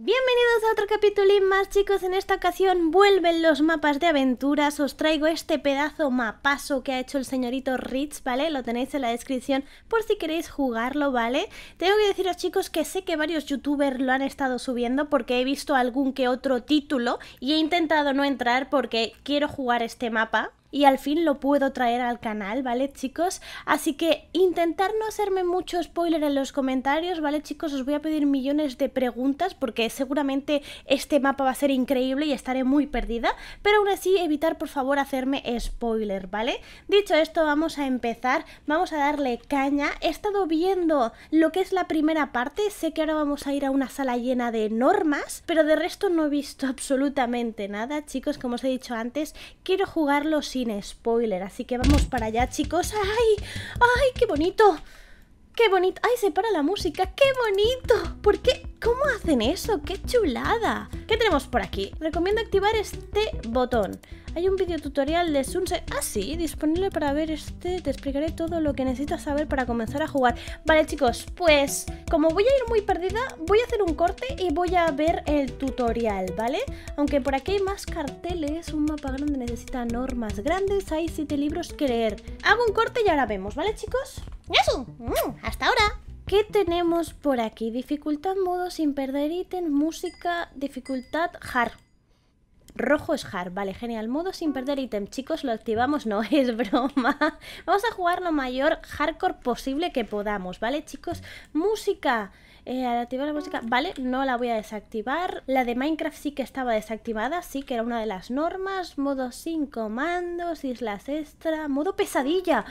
Bienvenidos a otro capítulo más chicos, en esta ocasión vuelven los mapas de aventuras, os traigo este pedazo mapazo que ha hecho el señorito Ritz, ¿vale? Lo tenéis en la descripción por si queréis jugarlo, ¿vale? Tengo que deciros chicos que sé que varios youtubers lo han estado subiendo porque he visto algún que otro título y he intentado no entrar porque quiero jugar este mapa, y al fin lo puedo traer al canal, ¿vale chicos? Así que intentar no hacerme mucho spoiler en los comentarios, ¿vale chicos? Os voy a pedir millones de preguntas porque seguramente este mapa va a ser increíble y estaré muy perdida, pero aún así evitar por favor hacerme spoiler, ¿vale? Dicho esto vamos a empezar, vamos a darle caña, he estado viendo lo que es la primera parte, sé que ahora vamos a ir a una sala llena de normas, pero de resto no he visto absolutamente nada, chicos, como os he dicho antes, quiero jugarlo sin sin spoiler. Así que vamos para allá, chicos. ¡Ay! ¡Ay, qué bonito! ¡Qué bonito! ¡Ay, se para la música! ¡Qué bonito! ¿Por qué? ¿Cómo hacen eso? ¡Qué chulada! ¿Qué tenemos por aquí? Recomiendo activar este botón. Hay un video tutorial de Sunse Ah, sí, disponible para ver este. Te explicaré todo lo que necesitas saber para comenzar a jugar. Vale, chicos, pues como voy a ir muy perdida, voy a hacer un corte y voy a ver el tutorial, ¿vale? Aunque por aquí hay más carteles, un mapa grande necesita normas grandes, hay siete libros que leer. Hago un corte y ahora vemos, ¿vale, chicos? ¡Eso! Mm, ¡Hasta ahora! ¿Qué tenemos por aquí? Dificultad modo sin perder ítem, música, dificultad hard. Rojo es hard, vale, genial. Modo sin perder ítem, chicos, lo activamos, no es broma. Vamos a jugar lo mayor hardcore posible que podamos, ¿vale, chicos? Música, eh, al activar la música, vale, no la voy a desactivar. La de Minecraft sí que estaba desactivada, sí que era una de las normas. Modo sin comandos, islas extra, modo pesadilla.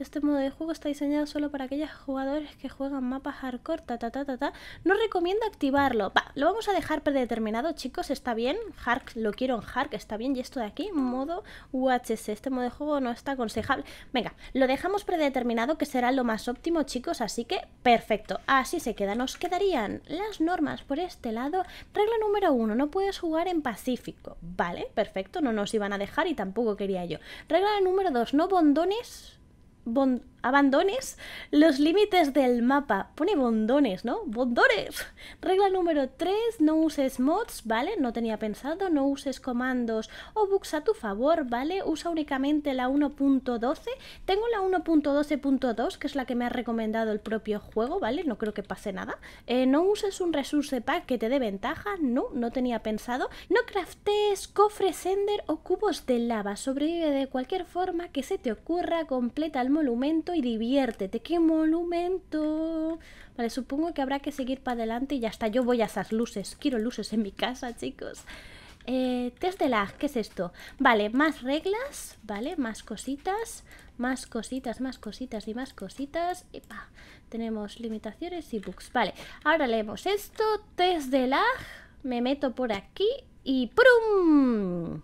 Este modo de juego está diseñado solo para aquellos jugadores que juegan mapas hardcore, ta ta ta ta ta. No recomiendo activarlo. lo vamos a dejar predeterminado, chicos, está bien. Hark, lo quiero en Hark, está bien. Y esto de aquí, modo UHS. Este modo de juego no está aconsejable. Venga, lo dejamos predeterminado, que será lo más óptimo, chicos. Así que, perfecto. Así se queda. Nos quedarían las normas por este lado. Regla número uno, no puedes jugar en Pacífico. Vale, perfecto, no nos iban a dejar y tampoco quería yo. Regla número dos, no bondones bond abandones los límites del mapa. Pone bondones, ¿no? ¡Bondones! Regla número 3, no uses mods, ¿vale? No tenía pensado, no uses comandos o bugs a tu favor, ¿vale? Usa únicamente la 1.12. Tengo la 1.12.2, que es la que me ha recomendado el propio juego, ¿vale? No creo que pase nada. Eh, no uses un resource pack que te dé ventaja, no, no tenía pensado. No craftes cofres sender o cubos de lava. Sobrevive de cualquier forma que se te ocurra, completa el monumento y diviértete. ¡Qué monumento! Vale, supongo que habrá que seguir para adelante y ya está. Yo voy a esas luces. Quiero luces en mi casa, chicos. Eh, test de lag, ¿qué es esto? Vale, más reglas, ¿vale? Más cositas, más cositas, más cositas y más cositas. y pa tenemos limitaciones y bugs. Vale, ahora leemos esto, test de lag, me meto por aquí y ¡prum!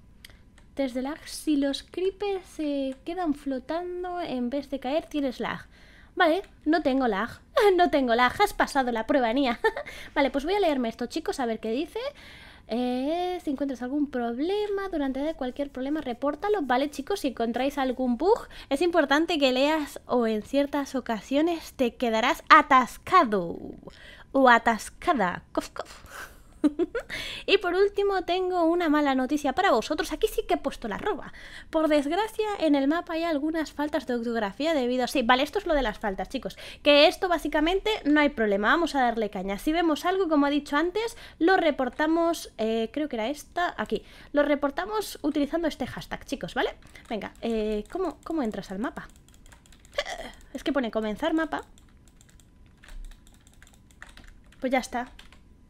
desde lag si los creepers se quedan flotando en vez de caer tienes lag. Vale, no tengo lag, no tengo lag, has pasado la prueba, Nia. vale, pues voy a leerme esto, chicos, a ver qué dice. Eh, si encuentras algún problema durante cualquier problema, repórtalo. Vale, chicos, si encontráis algún bug, es importante que leas o en ciertas ocasiones te quedarás atascado o atascada. Cof, cof. y por último tengo una mala noticia para vosotros. Aquí sí que he puesto la roba. Por desgracia, en el mapa hay algunas faltas de ortografía debido a... Sí, vale, esto es lo de las faltas, chicos. Que esto básicamente no hay problema. Vamos a darle caña. Si vemos algo, como he dicho antes, lo reportamos... Eh, creo que era esta... Aquí. Lo reportamos utilizando este hashtag, chicos, ¿vale? Venga, eh, ¿cómo, ¿cómo entras al mapa? Es que pone comenzar mapa. Pues ya está.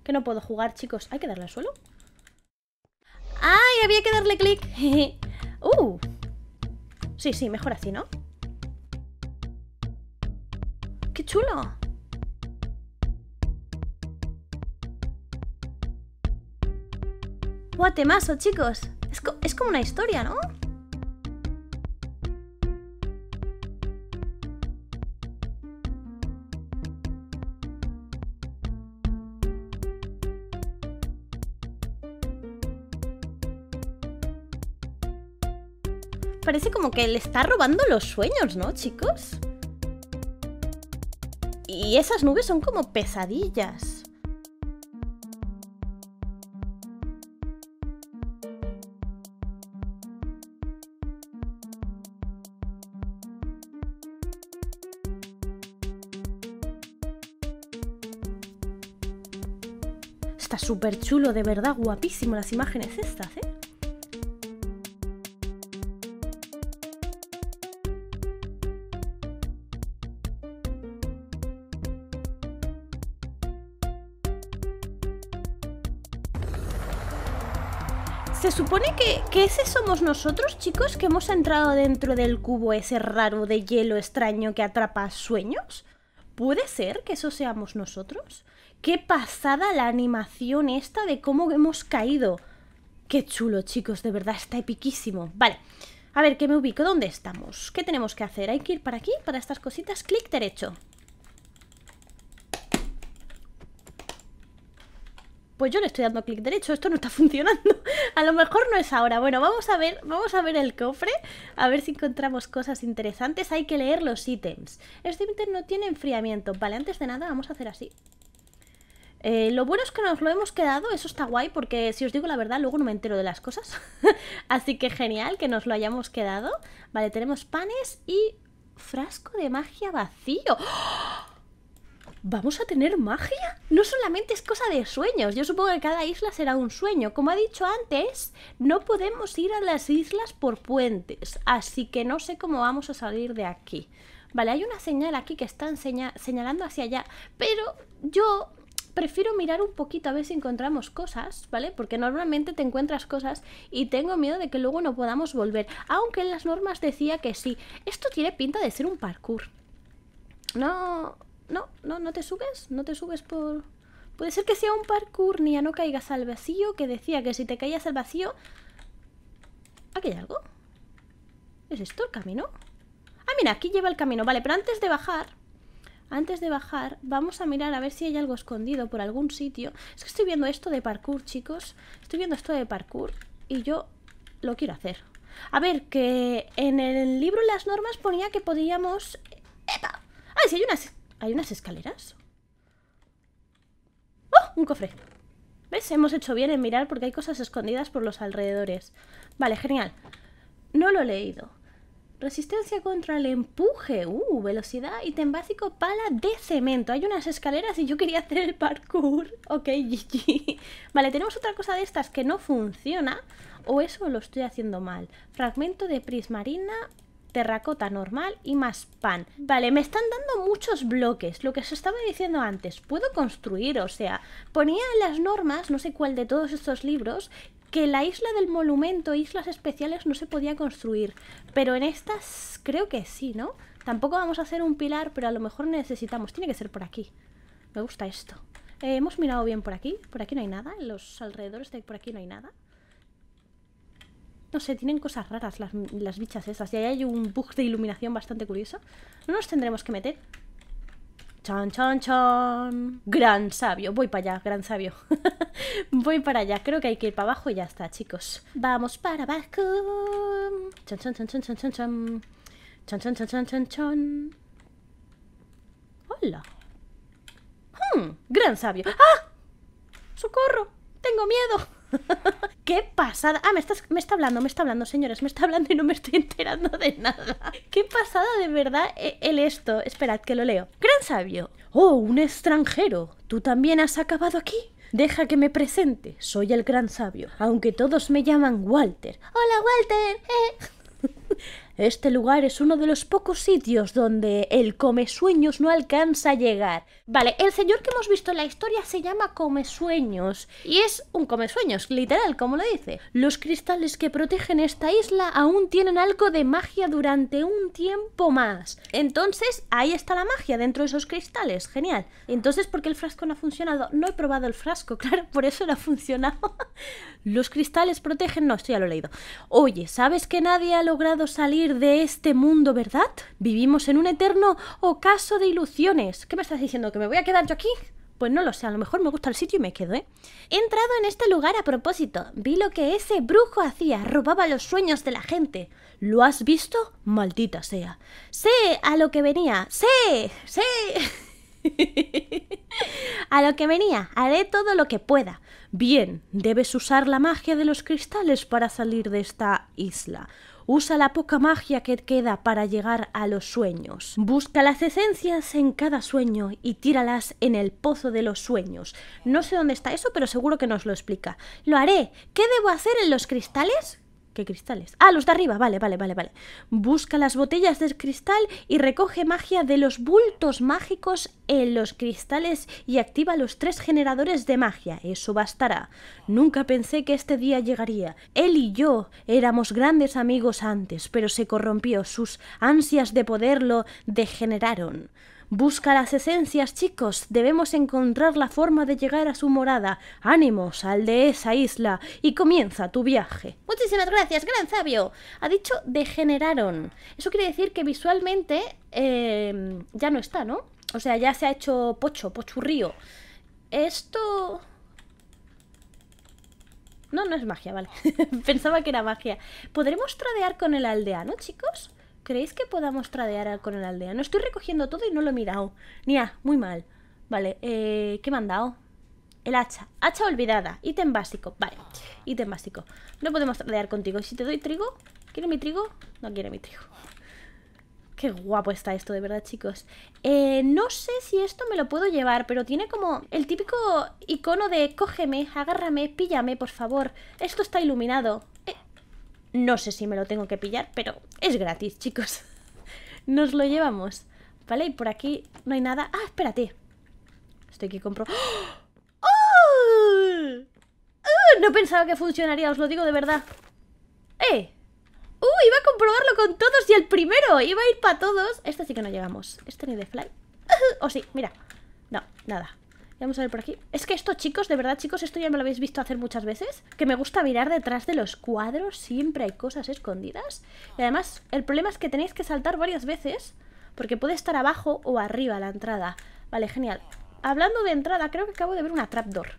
Que no puedo jugar, chicos. ¿Hay que darle al suelo? ¡Ay! Había que darle clic. ¡Uh! Sí, sí, mejor así, ¿no? ¡Qué chulo! ¡Guatemazo, chicos! es como una historia, ¿no? parece como que le está robando los sueños, ¿no, chicos? Y esas nubes son como pesadillas. Está súper chulo, de verdad, guapísimo las imágenes estas, ¿eh? supone que, ese somos nosotros, chicos, que hemos entrado dentro del cubo ese raro de hielo extraño que atrapa sueños. ¿Puede ser que eso seamos nosotros? Qué pasada la animación esta de cómo hemos caído. Qué chulo, chicos, de verdad, está epiquísimo. Vale, a ver, que me ubico, ¿dónde estamos? ¿Qué tenemos que hacer? ¿Hay que ir para aquí? Para estas cositas, clic derecho. pues yo le estoy dando clic derecho, esto no está funcionando. A lo mejor no es ahora. Bueno, vamos a ver, vamos a ver el cofre, a ver si encontramos cosas interesantes. Hay que leer los ítems. Este ítem no tiene enfriamiento. Vale, antes de nada vamos a hacer así. Eh, lo bueno es que nos lo hemos quedado, eso está guay, porque si os digo la verdad, luego no me entero de las cosas. así que genial que nos lo hayamos quedado. Vale, tenemos panes y frasco de magia vacío. ¡Oh! ¿Vamos a tener magia? No solamente es cosa de sueños, yo supongo que cada isla será un sueño. Como ha dicho antes, no podemos ir a las islas por puentes, así que no sé cómo vamos a salir de aquí. Vale, hay una señal aquí que está señalando hacia allá, pero yo prefiero mirar un poquito a ver si encontramos cosas, ¿vale? Porque normalmente te encuentras cosas y tengo miedo de que luego no podamos volver, aunque en las normas decía que sí. Esto tiene pinta de ser un parkour. No, no, no, no te subes, no te subes por... Puede ser que sea un parkour, ni a no caigas al vacío, que decía que si te caías al vacío... ¿Aquí hay algo? ¿Es esto el camino? Ah, mira, aquí lleva el camino. Vale, pero antes de bajar... Antes de bajar, vamos a mirar a ver si hay algo escondido por algún sitio. Es que estoy viendo esto de parkour, chicos. Estoy viendo esto de parkour y yo lo quiero hacer. A ver, que en el libro las normas ponía que podíamos... ¡Epa! ¡Ay, si hay unas ¿Hay unas escaleras? ¡Oh! Un cofre ¿Ves? Hemos hecho bien en mirar porque hay cosas escondidas por los alrededores Vale, genial No lo he leído Resistencia contra el empuje, uh, velocidad, ítem básico, pala de cemento. Hay unas escaleras y yo quería hacer el parkour. Ok, Vale, tenemos otra cosa de estas que no funciona. O eso lo estoy haciendo mal. Fragmento de prismarina, terracota normal y más pan. Vale, me están dando muchos bloques, lo que os estaba diciendo antes. Puedo construir, o sea, ponía las normas, no sé cuál de todos estos libros, que la isla del monumento, islas especiales, no se podía construir. Pero en estas creo que sí, ¿no? Tampoco vamos a hacer un pilar, pero a lo mejor necesitamos. Tiene que ser por aquí. Me gusta esto. Eh, hemos mirado bien por aquí. Por aquí no hay nada. En los alrededores de por aquí no hay nada. No sé, tienen cosas raras las, las bichas esas. Y ahí hay un bug de iluminación bastante curioso. No nos tendremos que meter. Chan, chan, chon Gran sabio. Voy para allá, gran sabio. Voy para allá. Creo que hay que ir para abajo y ya está, chicos. Vamos para abajo. Chan, chan, chan, chan, chan, chon chon chon chon chon chon Hola. Hmm, gran sabio. ¡Ah! ¡Socorro! ¡Tengo miedo! ¡Qué pasada! Ah, me, estás, me está hablando, me está hablando, señores, me está hablando y no me estoy enterando de nada. ¡Qué pasada de verdad eh, el esto! Esperad, que lo leo. Gran sabio. Oh, un extranjero. ¿Tú también has acabado aquí? Deja que me presente. Soy el gran sabio, aunque todos me llaman Walter. Hola, Walter. Eh. Este lugar es uno de los pocos sitios donde el come sueños no alcanza a llegar. Vale, el señor que hemos visto en la historia se llama come sueños y es un come sueños literal, como lo dice. Los cristales que protegen esta isla aún tienen algo de magia durante un tiempo más. Entonces, ahí está la magia dentro de esos cristales, genial. Entonces, ¿por qué el frasco no ha funcionado? No he probado el frasco, claro, por eso no ha funcionado. Los cristales protegen. No, esto ya lo he leído. Oye, ¿sabes que nadie ha logrado salir de este mundo, verdad? Vivimos en un eterno ocaso de ilusiones. ¿Qué me estás diciendo? ¿Que me voy a quedar yo aquí? Pues no lo sé, a lo mejor me gusta el sitio y me quedo, ¿eh? He entrado en este lugar a propósito. Vi lo que ese brujo hacía, robaba los sueños de la gente. ¿Lo has visto? Maldita sea. Sé a lo que venía. Sé, sé. a lo que venía, haré todo lo que pueda. Bien, debes usar la magia de los cristales para salir de esta isla. Usa la poca magia que queda para llegar a los sueños. Busca las esencias en cada sueño y tíralas en el pozo de los sueños. No sé dónde está eso, pero seguro que nos lo explica. Lo haré. ¿Qué debo hacer en los cristales? ¿Qué cristales? Ah, los de arriba, vale, vale, vale, vale. Busca las botellas de cristal y recoge magia de los bultos mágicos en los cristales y activa los tres generadores de magia. Eso bastará. Nunca pensé que este día llegaría. Él y yo éramos grandes amigos antes, pero se corrompió. Sus ansias de poderlo degeneraron. Busca las esencias, chicos. Debemos encontrar la forma de llegar a su morada. Ánimos, al de esa isla, y comienza tu viaje. Muchísimas gracias, gran sabio. Ha dicho degeneraron. Eso quiere decir que visualmente em, ya no está, ¿no? O sea, ya se ha hecho pocho, pochurrío. Esto... No, no es magia, vale. Pensaba que era magia. ¿Podremos tradear con el aldeano, chicos? ¿Creéis que podamos tradear con el no Estoy recogiendo todo y no lo he mirado. Nia, muy mal. Vale, eh, ¿qué me han dado? El hacha. Hacha olvidada. Ítem básico. Vale, ítem básico. No podemos tradear contigo. Si te doy trigo, ¿quiere mi trigo? No quiere mi trigo. Qué guapo está esto, de verdad, chicos. Eh, no sé si esto me lo puedo llevar, pero tiene como el típico icono de cógeme, agárrame, píllame, por favor. Esto está iluminado. No sé si me lo tengo que pillar, pero es gratis, chicos. Nos lo llevamos. ¿Vale? Y por aquí no hay nada. ¡Ah, espérate! Estoy aquí compro... ¡Oh! ¡Oh! ¡Oh! No pensaba que funcionaría, os lo digo de verdad. ¡Eh! ¡Uh! Iba a comprobarlo con todos y el primero. Iba a ir para todos. esto sí que no llevamos. Este ni de fly. o oh, sí, mira. No, nada. Vamos a ver por aquí. Es que esto, chicos, de verdad, chicos, esto ya me lo habéis visto hacer muchas veces. Que me gusta mirar detrás de los cuadros. Siempre hay cosas escondidas. Y además, el problema es que tenéis que saltar varias veces. Porque puede estar abajo o arriba la entrada. Vale, genial. Hablando de entrada, creo que acabo de ver una trapdoor.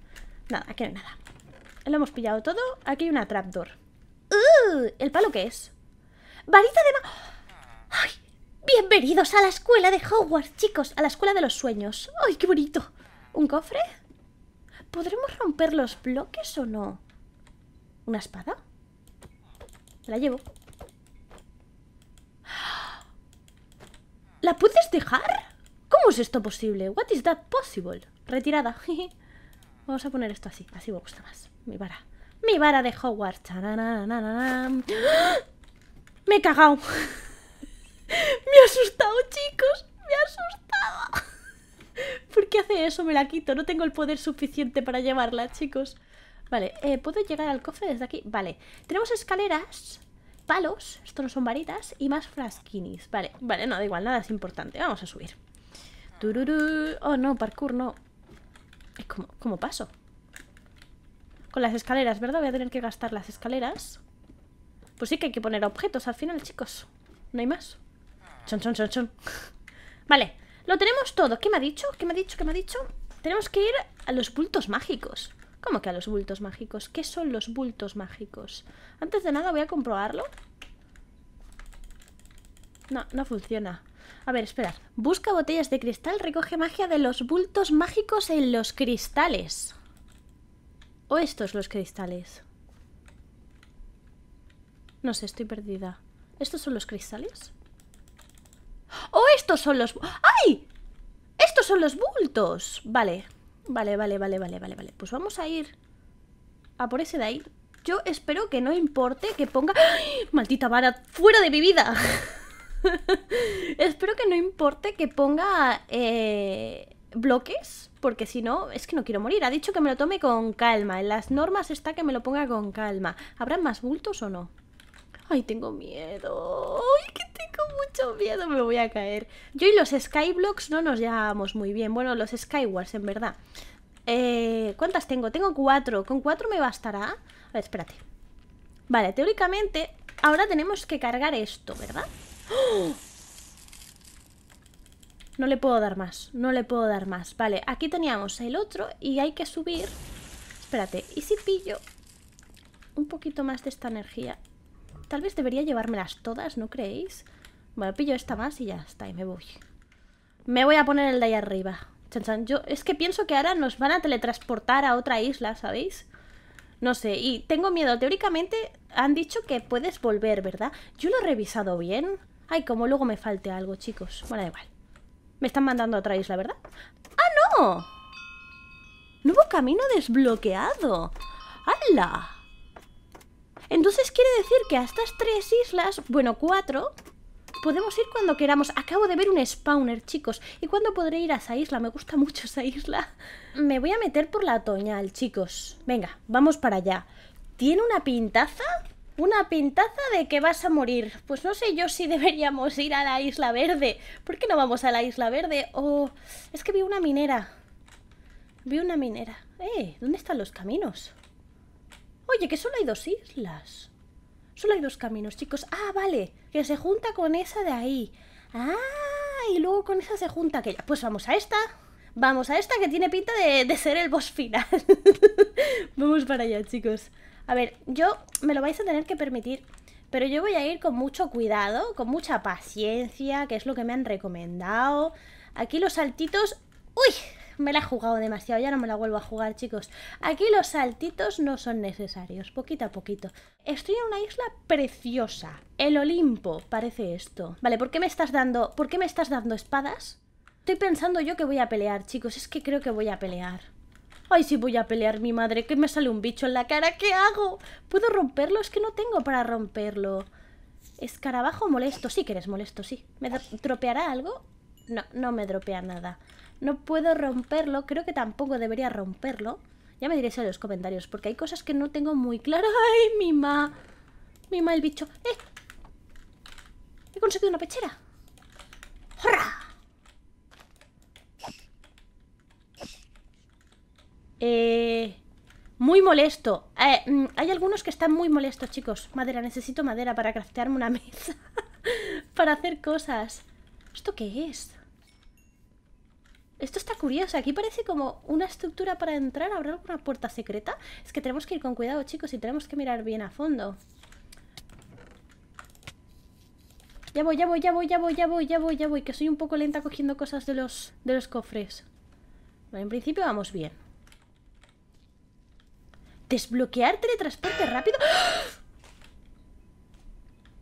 Nada, aquí no hay nada. Lo hemos pillado todo. Aquí hay una trapdoor. ¡Uh! ¿El palo qué es? ¡Varita de ¡Ay! Bienvenidos a la escuela de Hogwarts, chicos. A la escuela de los sueños. ¡Ay, qué bonito! ¿Un cofre? ¿Podremos romper los bloques o no? ¿Una espada? la llevo. ¿La puedes dejar? ¿Cómo es esto posible? What is that possible? Retirada. Vamos a poner esto así. Así me gusta más. Mi vara. Mi vara de Hogwarts. Me he cagado. me he asustado, chicos. Me he asustado. ¿Por qué hace eso? Me la quito. No tengo el poder suficiente para llevarla, chicos. Vale, eh, ¿puedo llegar al cofre desde aquí? Vale, tenemos escaleras, palos, esto no son varitas, y más frasquinis. Vale, vale, no, da igual, nada es importante. Vamos a subir. Tururú. Oh, no, parkour, no. ¿Cómo, ¿Cómo paso? Con las escaleras, ¿verdad? Voy a tener que gastar las escaleras. Pues sí que hay que poner objetos al final, chicos. No hay más. Chon, chon, chon, chon. vale. Lo tenemos todo. ¿Qué me ha dicho? ¿Qué me ha dicho? ¿Qué me ha dicho? Tenemos que ir a los bultos mágicos. ¿Cómo que a los bultos mágicos? ¿Qué son los bultos mágicos? Antes de nada voy a comprobarlo. No, no funciona. A ver, espera. Busca botellas de cristal, recoge magia de los bultos mágicos en los cristales. ¿O estos los cristales? No sé, estoy perdida. ¿Estos son los cristales? ¡Oh, estos son los... ¡Ay! ¡Estos son los bultos! Vale, vale, vale, vale, vale, vale, vale. Pues vamos a ir a por ese de ahí. Yo espero que no importe que ponga... ¡Ay! ¡Maldita vara! ¡Fuera de mi vida! espero que no importe que ponga... Eh, bloques, porque si no, es que no quiero morir. Ha dicho que me lo tome con calma. En las normas está que me lo ponga con calma. ¿Habrá más bultos o no? Ay, tengo miedo. Ay, que tengo mucho miedo. Me voy a caer. Yo y los Skyblocks no nos llevamos muy bien. Bueno, los Skywars, en verdad. Eh, ¿Cuántas tengo? Tengo cuatro. ¿Con cuatro me bastará? A ver, espérate. Vale, teóricamente, ahora tenemos que cargar esto, ¿verdad? No le puedo dar más, no le puedo dar más Vale, aquí teníamos el otro y hay que subir Espérate, ¿y si pillo un poquito más de esta energía? Tal vez debería llevármelas todas, ¿no creéis? Bueno, pillo esta más y ya está, y me voy. Me voy a poner el de ahí arriba. Chan, Yo es que pienso que ahora nos van a teletransportar a otra isla, ¿sabéis? No sé, y tengo miedo. Teóricamente han dicho que puedes volver, ¿verdad? Yo lo he revisado bien. Ay, como luego me falte algo, chicos. Bueno, da igual. Me están mandando a otra isla, ¿verdad? ¡Ah, no! Nuevo camino desbloqueado. ¡Hala! Entonces quiere decir que a estas tres islas, bueno, cuatro, podemos ir cuando queramos. Acabo de ver un spawner, chicos. ¿Y cuándo podré ir a esa isla? Me gusta mucho esa isla. Me voy a meter por la toñal, chicos. Venga, vamos para allá. ¿Tiene una pintaza? Una pintaza de que vas a morir. Pues no sé yo si deberíamos ir a la isla verde. ¿Por qué no vamos a la isla verde? O... es que vi una minera. Vi una minera. ¡Eh! ¿Dónde están los caminos? Oye, que solo hay dos islas. Solo hay dos caminos, chicos. Ah, vale, que se junta con esa de ahí. Ah, y luego con esa se junta aquella. Pues vamos a esta. Vamos a esta que tiene pinta de, de ser el boss final. vamos para allá, chicos. A ver, yo me lo vais a tener que permitir, pero yo voy a ir con mucho cuidado, con mucha paciencia, que es lo que me han recomendado. Aquí los saltitos... ¡Uy! Me la he jugado demasiado, ya no me la vuelvo a jugar, chicos. Aquí los saltitos no son necesarios, poquito a poquito. Estoy en una isla preciosa. El Olimpo, parece esto. Vale, ¿por qué me estás dando, por qué me estás dando espadas? Estoy pensando yo que voy a pelear, chicos. Es que creo que voy a pelear. Ay, si sí voy a pelear, mi madre, que me sale un bicho en la cara. ¿Qué hago? ¿Puedo romperlo? Es que no tengo para romperlo. Escarabajo molesto. Sí que eres molesto, sí. ¿Me tropeará algo? No, no me dropea nada. No puedo romperlo, creo que tampoco debería romperlo. Ya me diréis en los comentarios, porque hay cosas que no tengo muy claras. ¡Ay, mi ma! Mi ma, el bicho. ¡Eh! He conseguido una pechera. ¡Horra! Eh, muy molesto. Eh, mm, hay algunos que están muy molestos, chicos. Madera, necesito madera para craftearme una mesa. para hacer cosas. ¿Esto qué es? Esto está curioso, aquí parece como una estructura para entrar, ¿habrá alguna puerta secreta? Es que tenemos que ir con cuidado, chicos, y tenemos que mirar bien a fondo. Ya voy, ya voy, ya voy, ya voy, ya voy, ya voy, ya voy, que soy un poco lenta cogiendo cosas de los, de los cofres. Bueno, en principio vamos bien. Desbloquear teletransporte rápido. ¡Ah!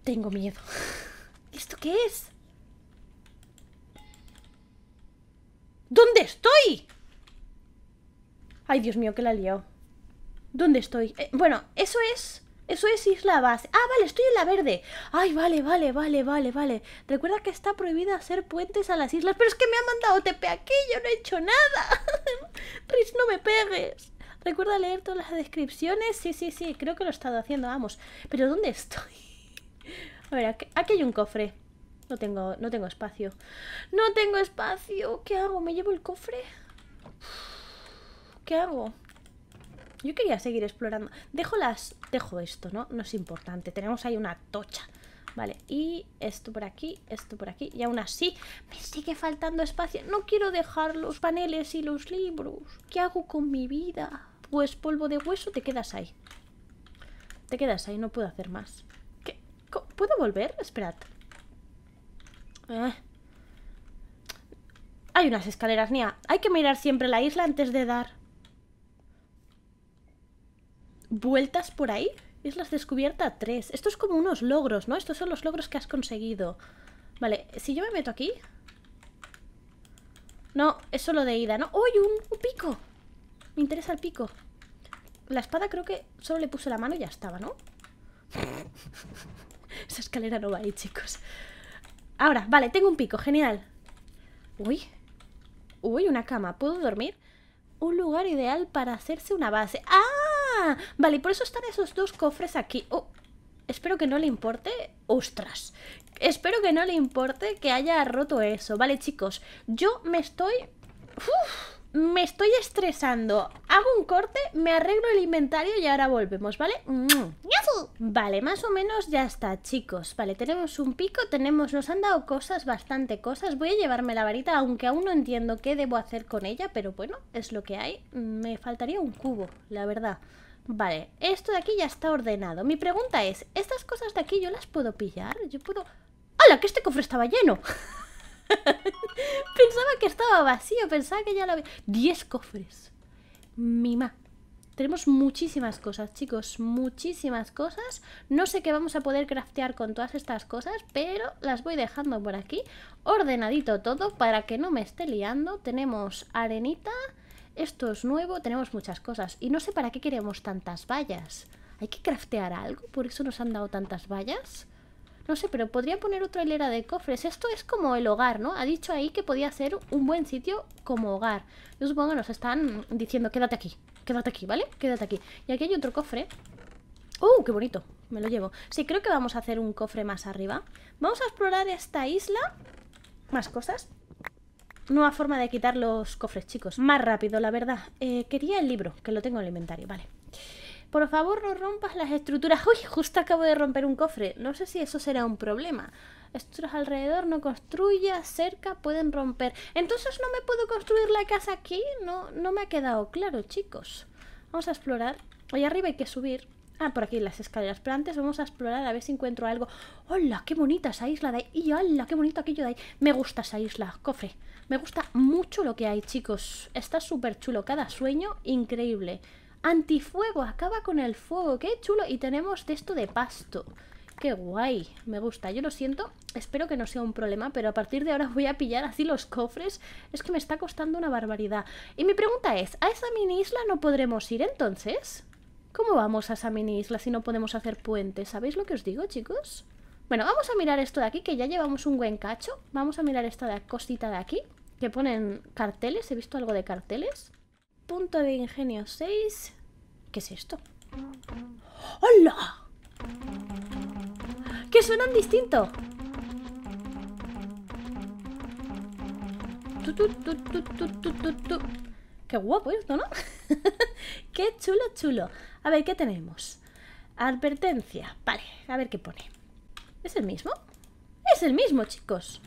Tengo miedo. ¿Esto qué es? ¿Dónde estoy? Ay, Dios mío, que la he liado. ¿Dónde estoy? Eh, bueno, eso es... Eso es isla base. Ah, vale, estoy en la verde. Ay, vale, vale, vale, vale, vale. Recuerda que está prohibida hacer puentes a las islas. Pero es que me ha mandado TP aquí, yo no he hecho nada. Riz, no me pegues. Recuerda leer todas las descripciones. Sí, sí, sí, creo que lo he estado haciendo, vamos. Pero ¿dónde estoy? A ver, aquí hay un cofre. No tengo, no tengo espacio. ¡No tengo espacio! ¿Qué hago? ¿Me llevo el cofre? ¿Qué hago? Yo quería seguir explorando. Dejo las... Dejo esto, ¿no? No es importante. Tenemos ahí una tocha. Vale, y esto por aquí, esto por aquí. Y aún así, me sigue faltando espacio. No quiero dejar los paneles y los libros. ¿Qué hago con mi vida? Pues polvo de hueso, te quedas ahí. Te quedas ahí, no puedo hacer más. ¿Qué? ¿Puedo volver? Esperad. Ah. Hay unas escaleras, Nia. Hay que mirar siempre la isla antes de dar... ¿Vueltas por ahí? Islas descubierta 3. Esto es como unos logros, ¿no? Estos son los logros que has conseguido. Vale, si yo me meto aquí... No, es solo de ida, ¿no? ¡Uy, un, un pico! Me interesa el pico. La espada creo que solo le puse la mano y ya estaba, ¿no? Esa escalera no va ahí, chicos. Ahora, vale, tengo un pico, genial Uy Uy, una cama, ¿puedo dormir? Un lugar ideal para hacerse una base ¡Ah! Vale, por eso están esos dos cofres aquí oh, espero que no le importe ¡Ostras! Espero que no le importe que haya roto eso Vale, chicos, yo me estoy... ¡Uf! me estoy estresando. Hago un corte, me arreglo el inventario y ahora volvemos, ¿vale? Vale, más o menos ya está, chicos. Vale, tenemos un pico, tenemos... Nos han dado cosas, bastante cosas. Voy a llevarme la varita, aunque aún no entiendo qué debo hacer con ella, pero bueno, es lo que hay. Me faltaría un cubo, la verdad. Vale, esto de aquí ya está ordenado. Mi pregunta es, ¿estas cosas de aquí yo las puedo pillar? Yo puedo... ¡Hala! Que este cofre estaba lleno. pensaba que estaba vacío, pensaba que ya lo había... 10 cofres. Mima. Tenemos muchísimas cosas, chicos, muchísimas cosas. No sé qué vamos a poder craftear con todas estas cosas, pero las voy dejando por aquí. Ordenadito todo para que no me esté liando. Tenemos arenita, esto es nuevo, tenemos muchas cosas. Y no sé para qué queremos tantas vallas. ¿Hay que craftear algo? ¿Por eso nos han dado tantas vallas? No sé, pero podría poner otra hilera de cofres. Esto es como el hogar, ¿no? Ha dicho ahí que podía ser un buen sitio como hogar. Yo supongo que nos están diciendo, quédate aquí, quédate aquí, ¿vale? Quédate aquí. Y aquí hay otro cofre. ¡Uh, qué bonito! Me lo llevo. Sí, creo que vamos a hacer un cofre más arriba. Vamos a explorar esta isla. Más cosas. Nueva forma de quitar los cofres, chicos. Más rápido, la verdad. Eh, quería el libro, que lo tengo en el inventario, vale por favor no rompas las estructuras. Uy, justo acabo de romper un cofre. No sé si eso será un problema. Estructuras alrededor, no construya, cerca, pueden romper. Entonces no me puedo construir la casa aquí. No, no me ha quedado claro, chicos. Vamos a explorar. Allá arriba hay que subir. Ah, por aquí las escaleras. Pero antes vamos a explorar a ver si encuentro algo. ¡Hola! ¡Qué bonita esa isla de ahí! ¡Y hola! ¡Qué bonito aquello de ahí! Me gusta esa isla, cofre. Me gusta mucho lo que hay, chicos. Está súper chulo. Cada sueño, increíble. Antifuego, acaba con el fuego, qué chulo. Y tenemos esto de pasto. Qué guay, me gusta, yo lo siento, espero que no sea un problema, pero a partir de ahora voy a pillar así los cofres, es que me está costando una barbaridad. Y mi pregunta es, ¿a esa mini isla no podremos ir entonces? ¿Cómo vamos a esa mini isla si no podemos hacer puentes? ¿Sabéis lo que os digo, chicos? Bueno, vamos a mirar esto de aquí, que ya llevamos un buen cacho. Vamos a mirar esta cosita de aquí, que ponen carteles, he visto algo de carteles. Punto de ingenio 6, ¿Qué es esto? ¡Hola! ¡Que suenan distinto! ¡Qué guapo esto, ¿no? ¡Qué chulo, chulo! A ver, ¿qué tenemos? Advertencia. Vale, a ver qué pone. ¿Es el mismo? ¡Es el mismo, chicos!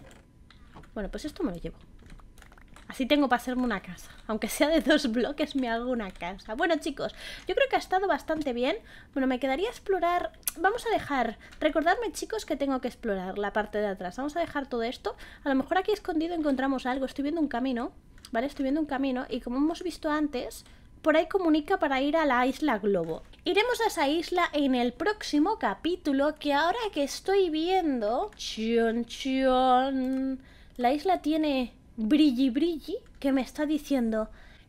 Bueno, pues esto me lo llevo. Así tengo para hacerme una casa. Aunque sea de dos bloques, me hago una casa. Bueno, chicos, yo creo que ha estado bastante bien. Bueno, me quedaría explorar... Vamos a dejar... Recordadme, chicos, que tengo que explorar la parte de atrás. Vamos a dejar todo esto. A lo mejor aquí escondido encontramos algo. Estoy viendo un camino, ¿vale? Estoy viendo un camino. Y como hemos visto antes, por ahí comunica para ir a la isla Globo. Iremos a esa isla en el próximo capítulo, que ahora que estoy viendo... Chion, chion. La isla tiene Brilli Brilli que me está diciendo,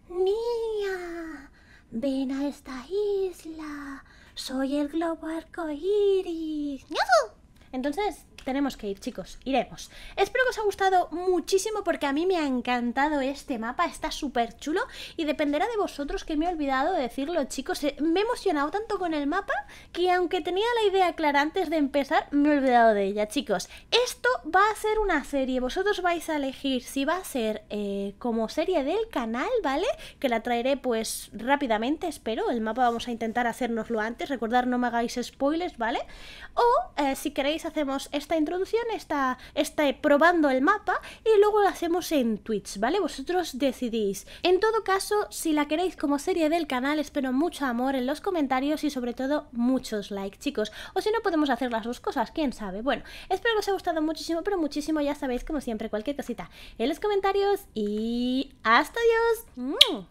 Niña, ven a esta isla, soy el globo arco arcoíris. Entonces, tenemos que ir, chicos, iremos. Espero que os haya gustado muchísimo porque a mí me ha encantado este mapa, está súper chulo y dependerá de vosotros que me he olvidado de decirlo, chicos. Eh, me he emocionado tanto con el mapa que aunque tenía la idea clara antes de empezar, me he olvidado de ella, chicos. Esto va a ser una serie, vosotros vais a elegir si va a ser eh, como serie del canal, ¿vale? Que la traeré pues rápidamente, espero. El mapa vamos a intentar hacernoslo antes, recordar no me hagáis spoilers, ¿vale? O eh, si queréis hacemos esto esta introducción, está eh, probando el mapa y luego lo hacemos en Twitch, ¿vale? Vosotros decidís. En todo caso, si la queréis como serie del canal, espero mucho amor en los comentarios y sobre todo muchos likes, chicos. O si no, podemos hacer las dos cosas, quién sabe. Bueno, espero que os haya gustado muchísimo, pero muchísimo, ya sabéis, como siempre, cualquier cosita en los comentarios y hasta Dios.